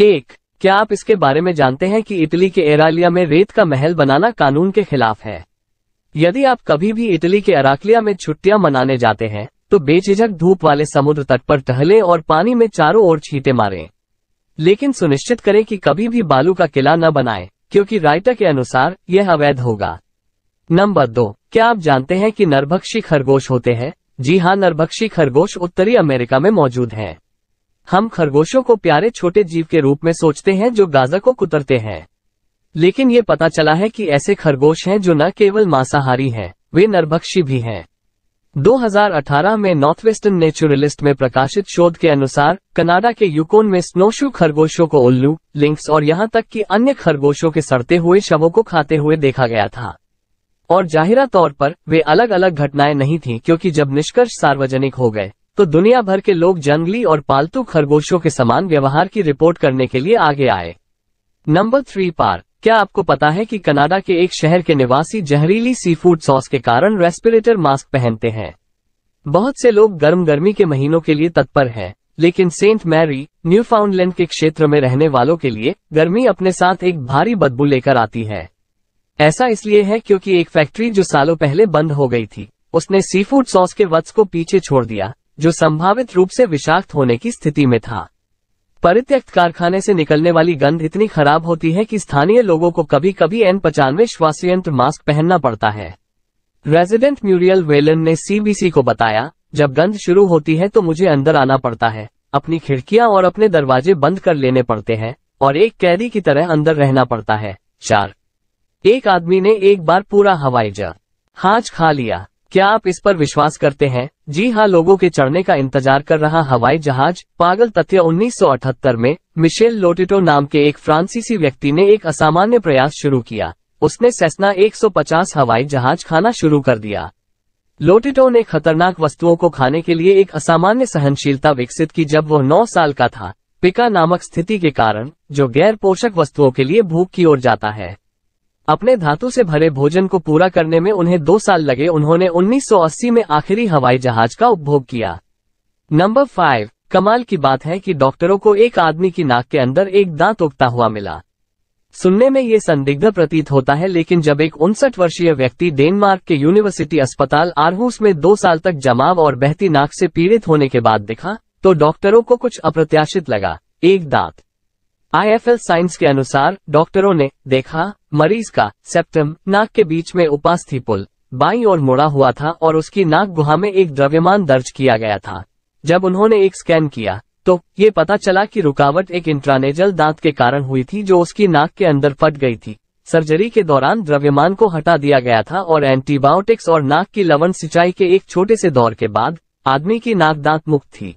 एक क्या आप इसके बारे में जानते हैं कि इटली के एरालिया में रेत का महल बनाना कानून के खिलाफ है यदि आप कभी भी इटली के अराकलिया में छुट्टियां मनाने जाते हैं तो बेचिझक धूप वाले समुद्र तट पर टहले और पानी में चारों ओर छीटे मारें लेकिन सुनिश्चित करें कि कभी भी बालू का किला न बनाएं क्योंकि रायता के अनुसार यह अवैध होगा नंबर दो क्या आप जानते हैं कि नरभक्षी खरगोश होते हैं जी हाँ नरभक्षी खरगोश उत्तरी अमेरिका में मौजूद हैं हम खरगोशों को प्यारे छोटे जीव के रूप में सोचते हैं जो गाजा को कुतरते हैं लेकिन ये पता चला है कि ऐसे खरगोश हैं जो न केवल मांसाहारी हैं वे नरभक्षी भी हैं 2018 में नॉर्थ वेस्टर्न नेचुरलिस्ट में प्रकाशित शोध के अनुसार कनाडा के यूकोन में स्नोशू खरगोशों को उल्लू लिंक्स और यहाँ तक कि अन्य खरगोशों के सड़ते हुए शवों को खाते हुए देखा गया था और जाहिरा तौर पर वे अलग अलग घटनाएं नहीं थी क्योंकि जब निष्कर्ष सार्वजनिक हो गए तो दुनिया भर के लोग जंगली और पालतू खरगोशों के समान व्यवहार की रिपोर्ट करने के लिए आगे आए नंबर थ्री पार क्या आपको पता है कि कनाडा के एक शहर के निवासी जहरीली सी फूड सॉस के कारण रेस्पिरेटर मास्क पहनते हैं बहुत से लोग गर्म गर्मी के महीनों के लिए तत्पर हैं लेकिन सेंट मैरी न्यूफाउंडलैंड के क्षेत्र में रहने वालों के लिए गर्मी अपने साथ एक भारी बदबू लेकर आती है ऐसा इसलिए है क्योंकि एक फैक्ट्री जो सालों पहले बंद हो गई थी उसने सी फूड सॉस के वत्स को पीछे छोड़ दिया जो संभावित रूप से विषाक्त होने की स्थिति में था परित्यक्त कारखाने से निकलने वाली गंध इतनी खराब होती है कि स्थानीय लोगों को कभी कभी एन पचानवे श्वास मास्क पहनना पड़ता है रेजिडेंट म्यूरियल वेलन ने सीबीसी को बताया जब गंध शुरू होती है तो मुझे अंदर आना पड़ता है अपनी खिड़कियां और अपने दरवाजे बंद कर लेने पड़ते हैं और एक कैदी की तरह अंदर रहना पड़ता है चार एक आदमी ने एक बार पूरा हवाई जहाज खा लिया क्या आप इस पर विश्वास करते हैं जी हाँ लोगों के चढ़ने का इंतजार कर रहा हवाई जहाज पागल तथ्य 1978 में मिशेल लोटिटो नाम के एक फ्रांसीसी व्यक्ति ने एक असामान्य प्रयास शुरू किया उसने सेसना 150 हवाई जहाज खाना शुरू कर दिया लोटिटो ने खतरनाक वस्तुओं को खाने के लिए एक असामान्य सहनशीलता विकसित की जब वो नौ साल का था पिका नामक स्थिति के कारण जो गैर पोषक वस्तुओं के लिए भूख की ओर जाता है अपने धातु से भरे भोजन को पूरा करने में उन्हें दो साल लगे उन्होंने 1980 में आखिरी हवाई जहाज का उपभोग किया नंबर फाइव कमाल की बात है कि डॉक्टरों को एक आदमी की नाक के अंदर एक दांत उगता हुआ मिला सुनने में ये संदिग्ध प्रतीत होता है लेकिन जब एक उनसठ वर्षीय व्यक्ति डेनमार्क के यूनिवर्सिटी अस्पताल आरहूस में दो साल तक जमाव और बहती नाक से पीड़ित होने के बाद दिखा तो डॉक्टरों को कुछ अप्रत्याशित लगा एक दांत आईएफएल साइंस के अनुसार डॉक्टरों ने देखा मरीज का सेप्टम नाक के बीच में उपास्थि पुल बाई और मुड़ा हुआ था और उसकी नाक गुहा में एक द्रव्यमान दर्ज किया गया था जब उन्होंने एक स्कैन किया तो ये पता चला कि रुकावट एक इंट्रानेजल दांत के कारण हुई थी जो उसकी नाक के अंदर फट गई थी सर्जरी के दौरान द्रव्यमान को हटा दिया गया था और एंटीबायोटिक्स और नाक की लवन सिंचाई के एक छोटे से दौर के बाद आदमी की नाक दांत मुक्त थी